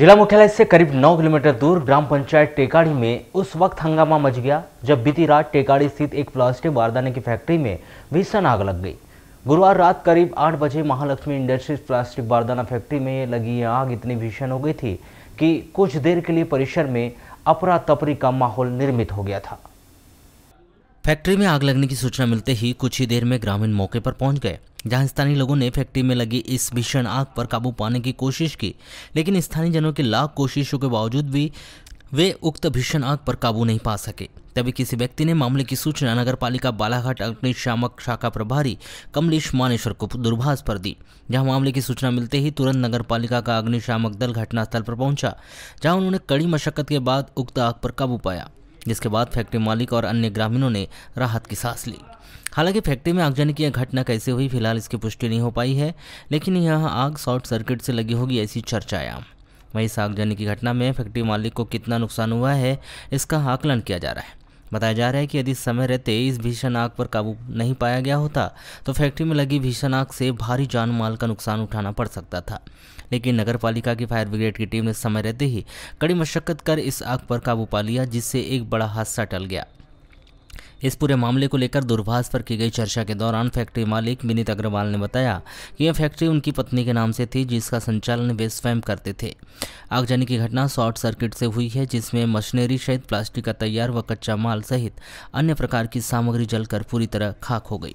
जिला मुख्यालय से करीब 9 किलोमीटर दूर ग्राम पंचायत टेकाड़ी में उस वक्त हंगामा मच गया जब बीती रात टेकाड़ी स्थित एक प्लास्टिक बारदाने की फैक्ट्री में भीषण आग लग गई गुरुवार रात करीब 8 बजे महालक्ष्मी इंडस्ट्रीज प्लास्टिक बारदाना फैक्ट्री में लगी आग इतनी भीषण हो गई थी कि कुछ देर के लिए परिसर में अपरा तपरी का माहौल निर्मित हो गया था फैक्ट्री में आग लगने की सूचना मिलते ही कुछ ही देर में ग्रामीण मौके पर पहुंच गए जहां स्थानीय लोगों ने फैक्ट्री में लगी इस भीषण आग पर काबू पाने की कोशिश की लेकिन स्थानीय जनों की लाख कोशिशों के बावजूद भी वे उक्त भीषण आग पर काबू नहीं पा सके तभी किसी व्यक्ति ने मामले की सूचना नगर पालिका बालाघाट अग्निशामक शाखा प्रभारी कमलेश मानेश्वर को दूरभाष पर दी जहां मामले की सूचना मिलते ही तुरंत नगर पालिका का अग्निशामक दल घटनास्थल पर पहुंचा जहां उन्होंने कड़ी मशक्कत के बाद उक्त आग पर काबू पाया जिसके बाद फैक्ट्री मालिक और अन्य ग्रामीणों ने राहत की सांस ली हालांकि फैक्ट्री में आगजनी की यह घटना कैसे हुई फिलहाल इसकी पुष्टि नहीं हो पाई है लेकिन यह आग शॉर्ट सर्किट से लगी होगी ऐसी चर्चाया वहीं इस आगजनी की घटना में फैक्ट्री मालिक को कितना नुकसान हुआ है इसका आकलन किया जा रहा है बताया जा रहा है कि यदि समय रहते इस भीषण आग पर काबू नहीं पाया गया होता तो फैक्ट्री में लगी भीषण आग से भारी जान माल का नुकसान उठाना पड़ सकता था लेकिन नगर पालिका की फायर ब्रिगेड की टीम ने समय रहते ही कड़ी मशक्कत कर इस आग पर काबू पा लिया जिससे एक बड़ा हादसा टल गया इस पूरे मामले को लेकर दूरभाष पर की गई चर्चा के दौरान फैक्ट्री मालिक विनीत अग्रवाल ने बताया कि यह फैक्ट्री उनकी पत्नी के नाम से थी जिसका संचालन वे स्वयं करते थे आगजनी की घटना शॉर्ट सर्किट से हुई है जिसमें मशीनरी सहित प्लास्टिक का तैयार व कच्चा माल सहित अन्य प्रकार की सामग्री जलकर पूरी तरह खाक हो गई